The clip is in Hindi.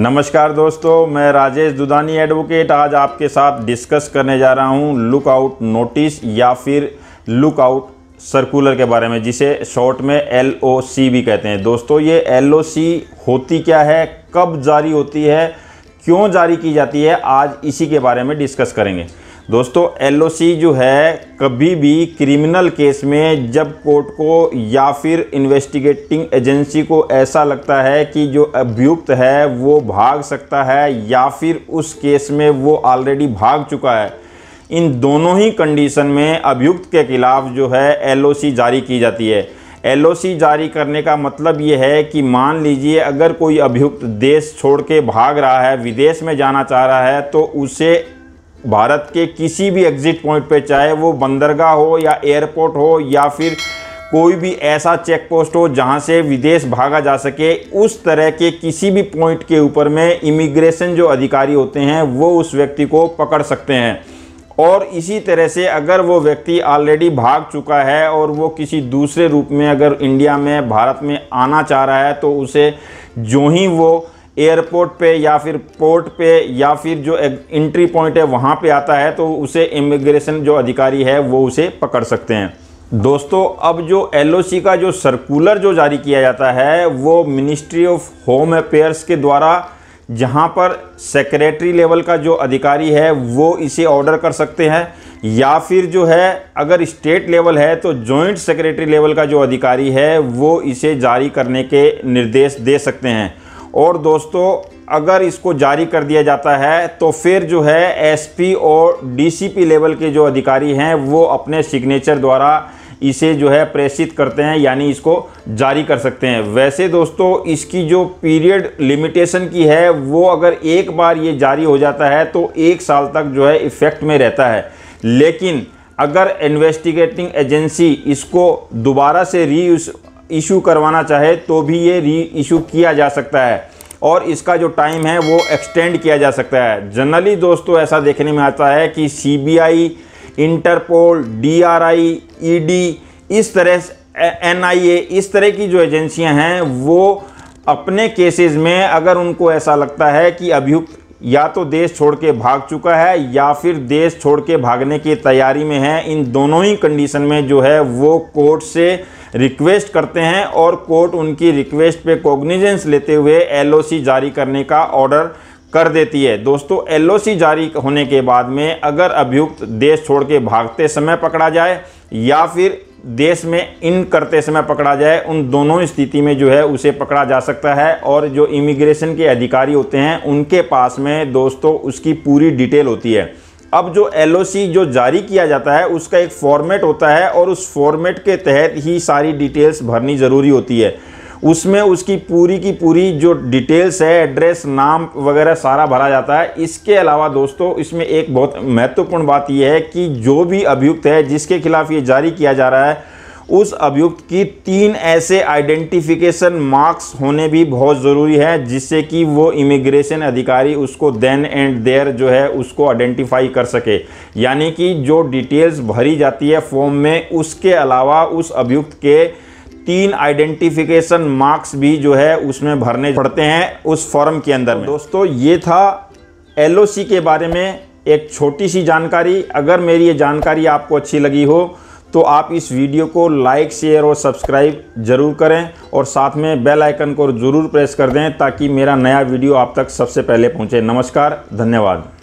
नमस्कार दोस्तों मैं राजेश दुदानी एडवोकेट आज आपके साथ डिस्कस करने जा रहा हूं लुक आउट नोटिस या फिर लुक आउट सर्कुलर के बारे में जिसे शॉर्ट में एल भी कहते हैं दोस्तों ये एल होती क्या है कब जारी होती है क्यों जारी की जाती है आज इसी के बारे में डिस्कस करेंगे दोस्तों एलओसी जो है कभी भी क्रिमिनल केस में जब कोर्ट को या फिर इन्वेस्टिगेटिंग एजेंसी को ऐसा लगता है कि जो अभियुक्त है वो भाग सकता है या फिर उस केस में वो ऑलरेडी भाग चुका है इन दोनों ही कंडीशन में अभियुक्त के खिलाफ जो है एलओसी जारी की जाती है एलओसी जारी करने का मतलब ये है कि मान लीजिए अगर कोई अभियुक्त देश छोड़ के भाग रहा है विदेश में जाना चाह रहा है तो उसे भारत के किसी भी एग्ज़िट पॉइंट पे चाहे वो बंदरगाह हो या एयरपोर्ट हो या फिर कोई भी ऐसा चेक पोस्ट हो जहां से विदेश भागा जा सके उस तरह के किसी भी पॉइंट के ऊपर में इमिग्रेशन जो अधिकारी होते हैं वो उस व्यक्ति को पकड़ सकते हैं और इसी तरह से अगर वो व्यक्ति ऑलरेडी भाग चुका है और वो किसी दूसरे रूप में अगर इंडिया में भारत में आना चाह रहा है तो उसे जो ही वो एयरपोर्ट पे या फिर पोर्ट पे या फिर जो एंट्री पॉइंट है वहाँ पे आता है तो उसे इमिग्रेशन जो अधिकारी है वो उसे पकड़ सकते हैं दोस्तों अब जो एलओसी का जो सर्कुलर जो जारी किया जाता है वो मिनिस्ट्री ऑफ होम अफेयर्स के द्वारा जहाँ पर सेक्रेटरी लेवल का जो अधिकारी है वो इसे ऑर्डर कर सकते हैं या फिर जो है अगर स्टेट लेवल है तो जॉइंट सेक्रेटरी लेवल का जो अधिकारी है वो इसे जारी करने के निर्देश दे सकते हैं और दोस्तों अगर इसको जारी कर दिया जाता है तो फिर जो है एसपी और डीसीपी लेवल के जो अधिकारी हैं वो अपने सिग्नेचर द्वारा इसे जो है प्रेषित करते हैं यानी इसको जारी कर सकते हैं वैसे दोस्तों इसकी जो पीरियड लिमिटेशन की है वो अगर एक बार ये जारी हो जाता है तो एक साल तक जो है इफ़ेक्ट में रहता है लेकिन अगर इन्वेस्टिगेटिंग एजेंसी इसको दोबारा से री इशू करवाना चाहे तो भी ये री इशू किया जा सकता है और इसका जो टाइम है वो एक्सटेंड किया जा सकता है जनरली दोस्तों ऐसा देखने में आता है कि सीबीआई इंटरपोल डीआरआई ईडी इस तरह एनआईए इस तरह की जो एजेंसियां हैं वो अपने केसेस में अगर उनको ऐसा लगता है कि अभियुक्त या तो देश छोड़ के भाग चुका है या फिर देश छोड़ के भागने की तैयारी में है इन दोनों ही कंडीशन में जो है वो कोर्ट से रिक्वेस्ट करते हैं और कोर्ट उनकी रिक्वेस्ट पे कॉग्निजेंस लेते हुए एलओसी जारी करने का ऑर्डर कर देती है दोस्तों एलओसी जारी होने के बाद में अगर अभियुक्त देश छोड़ के भागते समय पकड़ा जाए या फिर देश में इन करते समय पकड़ा जाए उन दोनों स्थिति में जो है उसे पकड़ा जा सकता है और जो इमिग्रेशन के अधिकारी होते हैं उनके पास में दोस्तों उसकी पूरी डिटेल होती है अब जो एल जो जारी किया जाता है उसका एक फॉर्मेट होता है और उस फॉर्मेट के तहत ही सारी डिटेल्स भरनी ज़रूरी होती है उसमें उसकी पूरी की पूरी जो डिटेल्स है एड्रेस नाम वगैरह सारा भरा जाता है इसके अलावा दोस्तों इसमें एक बहुत महत्वपूर्ण बात यह है कि जो भी अभियुक्त है जिसके खिलाफ ये जारी किया जा रहा है उस अभियुक्त की तीन ऐसे आइडेंटिफिकेशन मार्क्स होने भी बहुत ज़रूरी है जिससे कि वो इमिग्रेशन अधिकारी उसको देन एंड देयर जो है उसको आइडेंटिफाई कर सके यानी कि जो डिटेल्स भरी जाती है फॉर्म में उसके अलावा उस अभियुक्त के तीन आइडेंटिफिकेशन मार्क्स भी जो है उसमें भरने पड़ते हैं उस फॉर्म के अंदर में दोस्तों ये था एलओसी के बारे में एक छोटी सी जानकारी अगर मेरी ये जानकारी आपको अच्छी लगी हो तो आप इस वीडियो को लाइक शेयर और सब्सक्राइब ज़रूर करें और साथ में बेल आइकन को ज़रूर प्रेस कर दें ताकि मेरा नया वीडियो आप तक सबसे पहले पहुंचे नमस्कार धन्यवाद